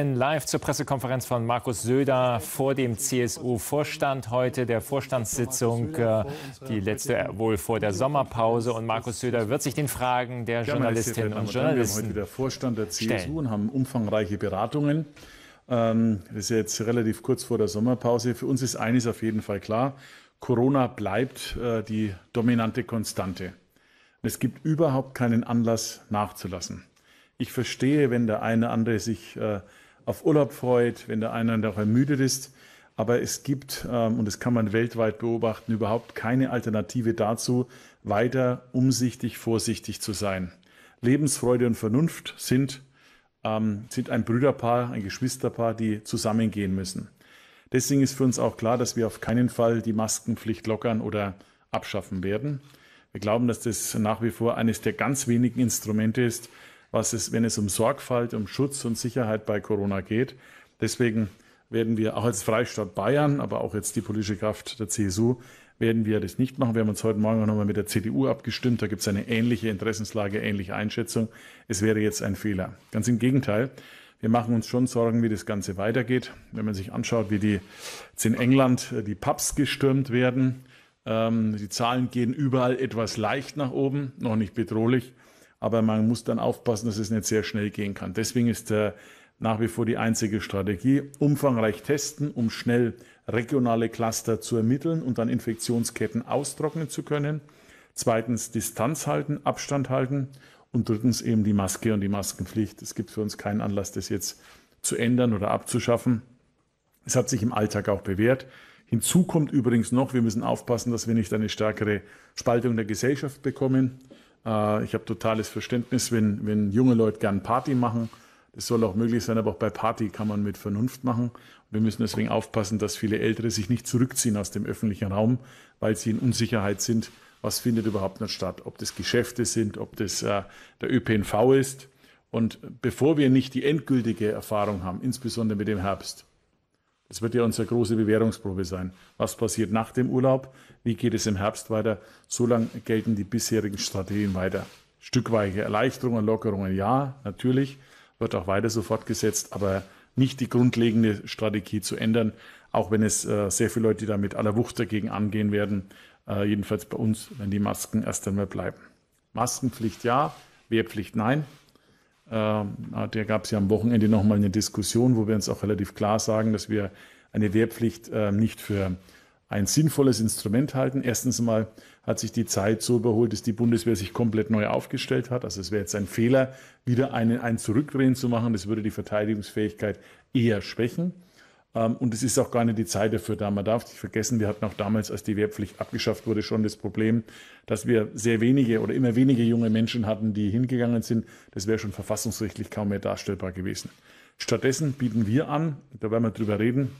Live zur Pressekonferenz von Markus Söder vor dem CSU-Vorstand heute, der Vorstandssitzung, äh, die letzte äh, wohl vor der Sommerpause. Und Markus Söder wird sich den Fragen der Journalistinnen und Journalisten stellen. Wir sind heute der Vorstand der CSU und haben umfangreiche Beratungen. Ähm, das ist jetzt relativ kurz vor der Sommerpause. Für uns ist eines auf jeden Fall klar. Corona bleibt äh, die dominante Konstante. Es gibt überhaupt keinen Anlass nachzulassen. Ich verstehe, wenn der eine andere sich äh, auf Urlaub freut, wenn der eine oder andere ermüdet ist. Aber es gibt, ähm, und das kann man weltweit beobachten, überhaupt keine Alternative dazu, weiter umsichtig, vorsichtig zu sein. Lebensfreude und Vernunft sind, ähm, sind ein Brüderpaar, ein Geschwisterpaar, die zusammengehen müssen. Deswegen ist für uns auch klar, dass wir auf keinen Fall die Maskenpflicht lockern oder abschaffen werden. Wir glauben, dass das nach wie vor eines der ganz wenigen Instrumente ist, was es, wenn es um Sorgfalt, um Schutz und Sicherheit bei Corona geht. Deswegen werden wir auch als Freistaat Bayern, aber auch jetzt die politische Kraft der CSU, werden wir das nicht machen. Wir haben uns heute Morgen nochmal mit der CDU abgestimmt. Da gibt es eine ähnliche Interessenslage, ähnliche Einschätzung. Es wäre jetzt ein Fehler. Ganz im Gegenteil. Wir machen uns schon Sorgen, wie das Ganze weitergeht. Wenn man sich anschaut, wie die, jetzt in England äh, die Pubs gestürmt werden, ähm, die Zahlen gehen überall etwas leicht nach oben, noch nicht bedrohlich aber man muss dann aufpassen, dass es nicht sehr schnell gehen kann. Deswegen ist der äh, nach wie vor die einzige Strategie. Umfangreich testen, um schnell regionale Cluster zu ermitteln und dann Infektionsketten austrocknen zu können. Zweitens Distanz halten, Abstand halten. Und drittens eben die Maske und die Maskenpflicht. Es gibt für uns keinen Anlass, das jetzt zu ändern oder abzuschaffen. Es hat sich im Alltag auch bewährt. Hinzu kommt übrigens noch, wir müssen aufpassen, dass wir nicht eine stärkere Spaltung der Gesellschaft bekommen. Äh, ich habe totales Verständnis, wenn, wenn junge Leute gern Party machen. Das soll auch möglich sein, aber auch bei Party kann man mit Vernunft machen. Wir müssen deswegen aufpassen, dass viele Ältere sich nicht zurückziehen aus dem öffentlichen Raum, weil sie in Unsicherheit sind, was findet überhaupt noch statt, ob das Geschäfte sind, ob das äh, der ÖPNV ist. Und bevor wir nicht die endgültige Erfahrung haben, insbesondere mit dem Herbst, das wird ja unsere große Bewährungsprobe sein. Was passiert nach dem Urlaub? Wie geht es im Herbst weiter? Solange gelten die bisherigen Strategien weiter. Stückweise Erleichterungen, Lockerungen, ja, natürlich, wird auch weiter so fortgesetzt, aber nicht die grundlegende Strategie zu ändern, auch wenn es äh, sehr viele Leute da mit aller Wucht dagegen angehen werden. Äh, jedenfalls bei uns, wenn die Masken erst einmal bleiben. Maskenpflicht ja, Wehrpflicht nein. Ähm, ah, der gab es ja am Wochenende nochmal eine Diskussion, wo wir uns auch relativ klar sagen, dass wir eine Wehrpflicht ähm, nicht für ein sinnvolles Instrument halten. Erstens mal hat sich die Zeit so überholt, dass die Bundeswehr sich komplett neu aufgestellt hat. Also es wäre jetzt ein Fehler, wieder einen, ein Zurückdrehen zu machen. Das würde die Verteidigungsfähigkeit eher schwächen. Ähm, und es ist auch gar nicht die Zeit dafür da. Man darf nicht vergessen, wir hatten auch damals, als die Wehrpflicht abgeschafft wurde, schon das Problem, dass wir sehr wenige oder immer weniger junge Menschen hatten, die hingegangen sind. Das wäre schon verfassungsrechtlich kaum mehr darstellbar gewesen. Stattdessen bieten wir an, da werden wir drüber reden,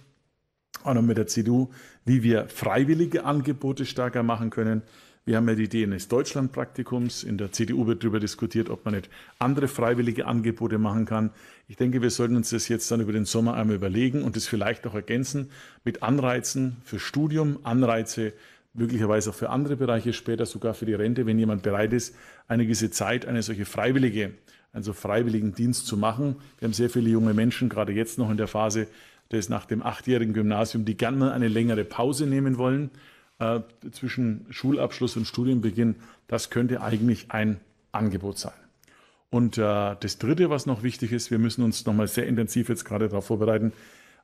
auch noch mit der CDU, wie wir freiwillige Angebote stärker machen können, wir haben ja die Idee eines Deutschlandpraktikums. In der CDU wird darüber diskutiert, ob man nicht andere freiwillige Angebote machen kann. Ich denke, wir sollten uns das jetzt dann über den Sommer einmal überlegen und das vielleicht auch ergänzen mit Anreizen für Studium, Anreize möglicherweise auch für andere Bereiche später, sogar für die Rente, wenn jemand bereit ist, eine gewisse Zeit, eine solche freiwillige, also freiwilligen Dienst zu machen. Wir haben sehr viele junge Menschen, gerade jetzt noch in der Phase, des nach dem achtjährigen Gymnasium, die gerne mal eine längere Pause nehmen wollen. Äh, zwischen Schulabschluss und Studienbeginn, das könnte eigentlich ein Angebot sein. Und äh, das Dritte, was noch wichtig ist, wir müssen uns nochmal sehr intensiv jetzt gerade darauf vorbereiten,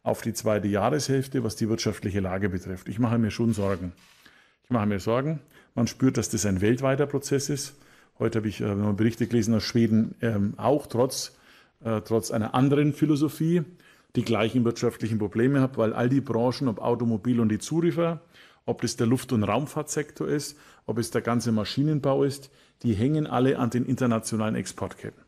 auf die zweite Jahreshälfte, was die wirtschaftliche Lage betrifft. Ich mache mir schon Sorgen. Ich mache mir Sorgen. Man spürt, dass das ein weltweiter Prozess ist. Heute habe ich äh, Berichte gelesen aus Schweden, ähm, auch trotz, äh, trotz einer anderen Philosophie die gleichen wirtschaftlichen Probleme hat, weil all die Branchen, ob Automobil und die Zulieferer, ob das der Luft- und Raumfahrtsektor ist, ob es der ganze Maschinenbau ist, die hängen alle an den internationalen Exportketten.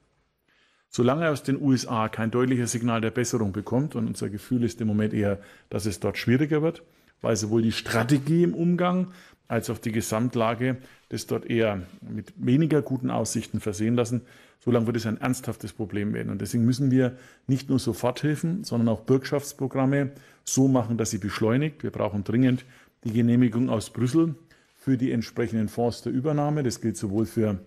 Solange aus den USA kein deutliches Signal der Besserung bekommt, und unser Gefühl ist im Moment eher, dass es dort schwieriger wird, weil sowohl die Strategie im Umgang als auch die Gesamtlage das dort eher mit weniger guten Aussichten versehen lassen, solange wird es ein ernsthaftes Problem werden. Und deswegen müssen wir nicht nur Soforthilfen, sondern auch Bürgschaftsprogramme so machen, dass sie beschleunigt. Wir brauchen dringend die Genehmigung aus Brüssel für die entsprechenden Fonds der Übernahme. Das gilt sowohl für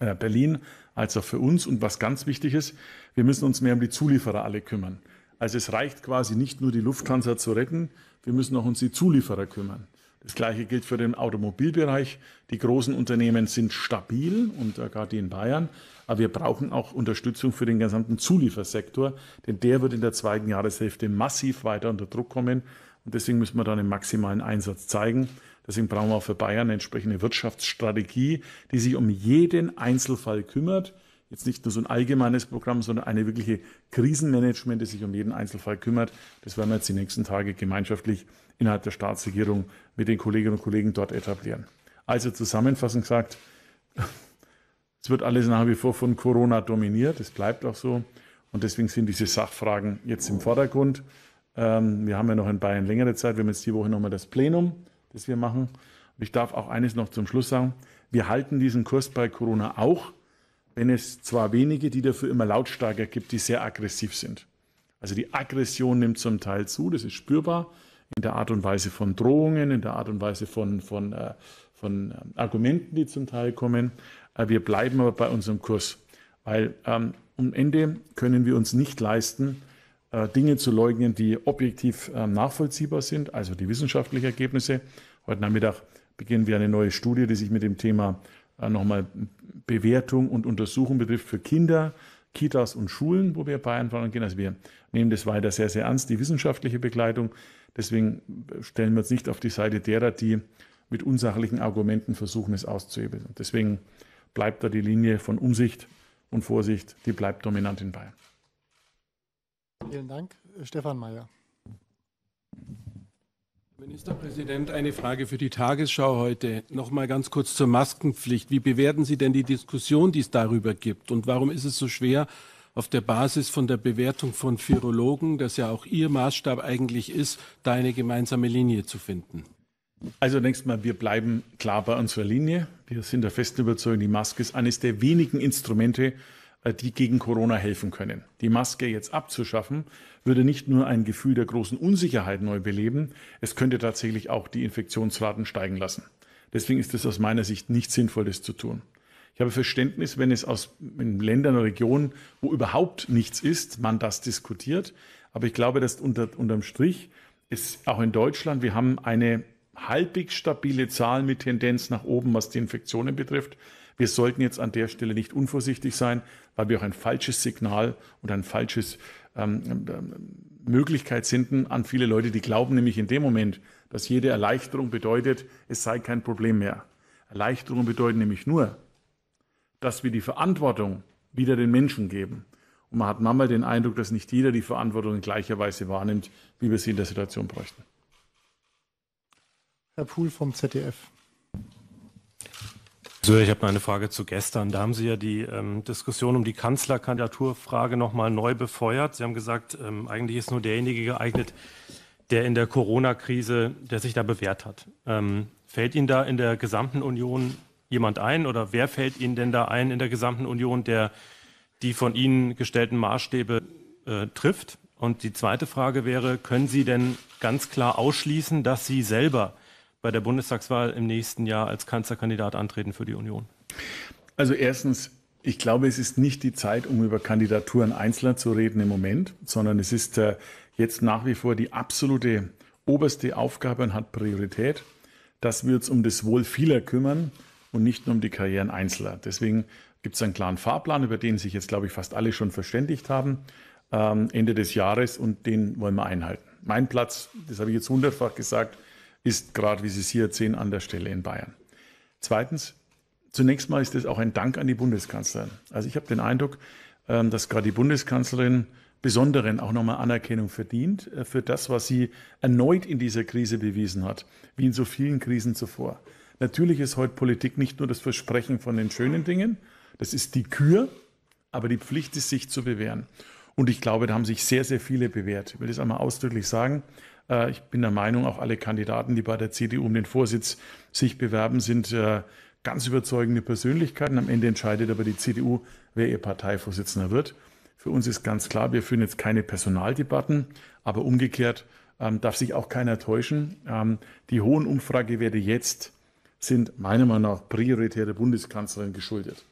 äh, Berlin als auch für uns. Und was ganz wichtig ist, wir müssen uns mehr um die Zulieferer alle kümmern. Also es reicht quasi nicht nur die Lufthansa zu retten, wir müssen auch uns die Zulieferer kümmern. Das Gleiche gilt für den Automobilbereich. Die großen Unternehmen sind stabil und äh, gerade die in Bayern. Aber wir brauchen auch Unterstützung für den gesamten Zuliefersektor, denn der wird in der zweiten Jahreshälfte massiv weiter unter Druck kommen. Und deswegen müssen wir da einen maximalen Einsatz zeigen. Deswegen brauchen wir auch für Bayern eine entsprechende Wirtschaftsstrategie, die sich um jeden Einzelfall kümmert. Jetzt nicht nur so ein allgemeines Programm, sondern eine wirkliche Krisenmanagement, die sich um jeden Einzelfall kümmert. Das werden wir jetzt die nächsten Tage gemeinschaftlich innerhalb der Staatsregierung mit den Kolleginnen und Kollegen dort etablieren. Also zusammenfassend gesagt, es wird alles nach wie vor von Corona dominiert. Es bleibt auch so. Und deswegen sind diese Sachfragen jetzt im Vordergrund. Ähm, wir haben ja noch in Bayern längere Zeit. Wir haben jetzt die Woche nochmal das Plenum, das wir machen. Ich darf auch eines noch zum Schluss sagen. Wir halten diesen Kurs bei Corona auch, wenn es zwar wenige, die dafür immer lautstarker gibt, die sehr aggressiv sind. Also die Aggression nimmt zum Teil zu, das ist spürbar in der Art und Weise von Drohungen, in der Art und Weise von, von, äh, von, von äh, Argumenten, die zum Teil kommen. Äh, wir bleiben aber bei unserem Kurs, weil ähm, am Ende können wir uns nicht leisten, äh, Dinge zu leugnen, die objektiv ähm, nachvollziehbar sind, also die wissenschaftlichen Ergebnisse. Heute Nachmittag beginnen wir eine neue Studie, die sich mit dem Thema äh, nochmal Bewertung und Untersuchung betrifft für Kinder, Kitas und Schulen, wo wir Bayern vorangehen. Also wir nehmen das weiter sehr, sehr ernst, die wissenschaftliche Begleitung. Deswegen äh, stellen wir uns nicht auf die Seite derer, die mit unsachlichen Argumenten versuchen, es auszuhebeln. Deswegen bleibt da die Linie von Umsicht und Vorsicht, die bleibt dominant in Bayern. Vielen Dank. Stefan Mayer. Herr Ministerpräsident, eine Frage für die Tagesschau heute. Noch mal ganz kurz zur Maskenpflicht. Wie bewerten Sie denn die Diskussion, die es darüber gibt? Und warum ist es so schwer, auf der Basis von der Bewertung von Virologen, das ja auch Ihr Maßstab eigentlich ist, da eine gemeinsame Linie zu finden? Also nächstes mal, wir bleiben klar bei unserer Linie. Wir sind der festen Überzeugung, die Maske ist eines der wenigen Instrumente, äh, die gegen Corona helfen können. Die Maske jetzt abzuschaffen, würde nicht nur ein Gefühl der großen Unsicherheit neu beleben, es könnte tatsächlich auch die Infektionsraten steigen lassen. Deswegen ist es aus meiner Sicht nicht sinnvoll, das zu tun. Ich habe Verständnis, wenn es aus Ländern und Regionen, wo überhaupt nichts ist, man das diskutiert. Aber ich glaube, dass unter, unterm Strich ist auch in Deutschland, wir haben eine halbwegs stabile Zahl mit Tendenz nach oben, was die Infektionen betrifft. Wir sollten jetzt an der Stelle nicht unvorsichtig sein, weil wir auch ein falsches Signal und ein falsches ähm, ähm, Möglichkeit senden an viele Leute, die glauben nämlich in dem Moment, dass jede Erleichterung bedeutet, es sei kein Problem mehr. Erleichterungen bedeuten nämlich nur, dass wir die Verantwortung wieder den Menschen geben. Und man hat manchmal den Eindruck, dass nicht jeder die Verantwortung in gleicher Weise wahrnimmt, wie wir sie in der Situation bräuchten. Herr Pohl vom ZDF. Söder, ich habe eine Frage zu gestern. Da haben Sie ja die ähm, Diskussion um die Kanzlerkandidaturfrage nochmal neu befeuert. Sie haben gesagt, ähm, eigentlich ist nur derjenige geeignet, der in der Corona-Krise, der sich da bewährt hat. Ähm, fällt Ihnen da in der gesamten Union jemand ein oder wer fällt Ihnen denn da ein in der gesamten Union, der die von Ihnen gestellten Maßstäbe äh, trifft? Und die zweite Frage wäre, können Sie denn ganz klar ausschließen, dass Sie selber – bei der Bundestagswahl im nächsten Jahr als Kanzlerkandidat antreten für die Union? Also erstens, ich glaube, es ist nicht die Zeit, um über Kandidaturen einzelner zu reden im Moment, sondern es ist äh, jetzt nach wie vor die absolute oberste Aufgabe und hat Priorität, dass wir uns um das Wohl vieler kümmern und nicht nur um die Karrieren Einzelner. Deswegen gibt es einen klaren Fahrplan, über den sich jetzt, glaube ich, fast alle schon verständigt haben, ähm, Ende des Jahres und den wollen wir einhalten. Mein Platz, das habe ich jetzt hundertfach gesagt, ist gerade, wie Sie es hier sehen, an der Stelle in Bayern. Zweitens, zunächst mal ist es auch ein Dank an die Bundeskanzlerin. Also ich habe den Eindruck, ähm, dass gerade die Bundeskanzlerin besonderen auch nochmal Anerkennung verdient äh, für das, was sie erneut in dieser Krise bewiesen hat, wie in so vielen Krisen zuvor. Natürlich ist heute Politik nicht nur das Versprechen von den schönen Dingen, das ist die Kür, aber die Pflicht ist, sich zu bewähren. Und ich glaube, da haben sich sehr, sehr viele bewährt. Ich will das einmal ausdrücklich sagen. Äh, ich bin der Meinung, auch alle Kandidaten, die bei der CDU um den Vorsitz sich bewerben, sind äh, ganz überzeugende Persönlichkeiten. Am Ende entscheidet aber die CDU, wer ihr Parteivorsitzender wird. Für uns ist ganz klar, wir führen jetzt keine Personaldebatten, aber umgekehrt ähm, darf sich auch keiner täuschen. Ähm, die hohen Umfragewerte jetzt sind meiner Meinung nach prioritär der Bundeskanzlerin geschuldet.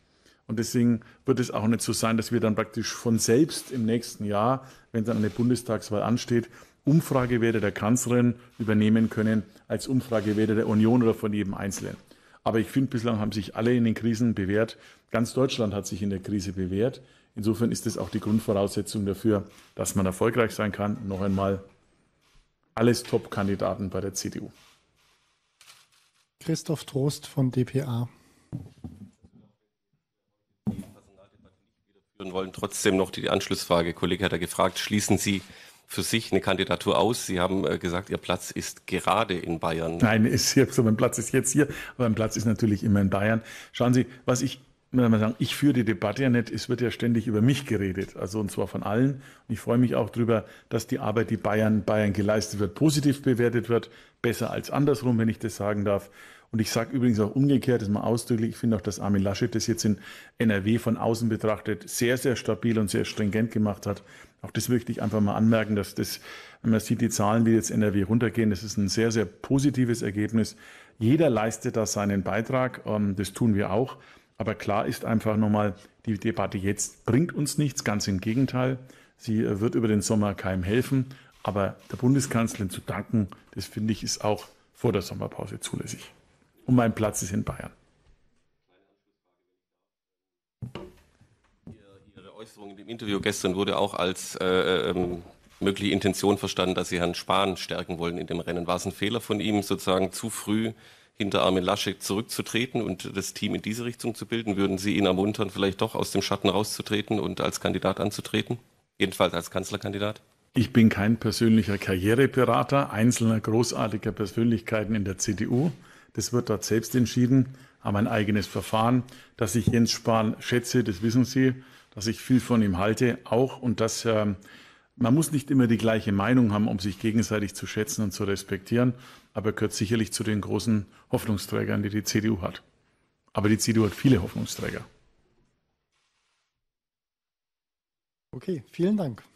Und deswegen wird es auch nicht so sein, dass wir dann praktisch von selbst im nächsten Jahr, wenn dann eine Bundestagswahl ansteht, Umfragewerte der Kanzlerin übernehmen können als Umfragewerte der Union oder von jedem Einzelnen. Aber ich finde, bislang haben sich alle in den Krisen bewährt. Ganz Deutschland hat sich in der Krise bewährt. Insofern ist das auch die Grundvoraussetzung dafür, dass man erfolgreich sein kann. Noch einmal alles Top-Kandidaten bei der CDU. Christoph Trost von dpa. Wir wollen trotzdem noch die Anschlussfrage. Kollege hat er gefragt, schließen Sie für sich eine Kandidatur aus. Sie haben äh, gesagt, Ihr Platz ist gerade in Bayern. Nein, ist hier, so mein Platz ist jetzt hier, aber mein Platz ist natürlich immer in Bayern. Schauen Sie, was ich mal Sagen, ich führe die Debatte ja nicht, es wird ja ständig über mich geredet, also und zwar von allen. Und ich freue mich auch darüber, dass die Arbeit, die Bayern, Bayern geleistet wird, positiv bewertet wird, besser als andersrum, wenn ich das sagen darf. Und ich sage übrigens auch umgekehrt, das mal ausdrücklich, ich finde auch, dass Armin Laschet das jetzt in NRW von außen betrachtet sehr, sehr stabil und sehr stringent gemacht hat. Auch das möchte ich einfach mal anmerken, dass das, wenn man sieht, die Zahlen, wie jetzt NRW runtergehen, das ist ein sehr, sehr positives Ergebnis. Jeder leistet da seinen Beitrag. Ähm, das tun wir auch. Aber klar ist einfach nochmal, die Debatte jetzt bringt uns nichts. Ganz im Gegenteil. Sie äh, wird über den Sommer keinem helfen. Aber der Bundeskanzlerin zu danken, das finde ich, ist auch vor der Sommerpause zulässig. Und mein Platz ist in Bayern. Äußerung in dem Interview gestern wurde auch als äh, äh, ähm, mögliche Intention verstanden, dass Sie Herrn Spahn stärken wollen in dem Rennen. War es ein Fehler von ihm, sozusagen zu früh hinter Armin Laschet zurückzutreten und das Team in diese Richtung zu bilden? Würden Sie ihn ermuntern, vielleicht doch aus dem Schatten rauszutreten und als Kandidat anzutreten? Jedenfalls als Kanzlerkandidat? Ich bin kein persönlicher Karriereberater einzelner großartiger Persönlichkeiten in der CDU. Das wird dort selbst entschieden, haben ein eigenes Verfahren. Dass ich Jens Spahn schätze, das wissen Sie dass ich viel von ihm halte, auch und dass äh, man muss nicht immer die gleiche Meinung haben, um sich gegenseitig zu schätzen und zu respektieren, aber gehört sicherlich zu den großen Hoffnungsträgern, die die CDU hat. Aber die CDU hat viele Hoffnungsträger. Okay, vielen Dank.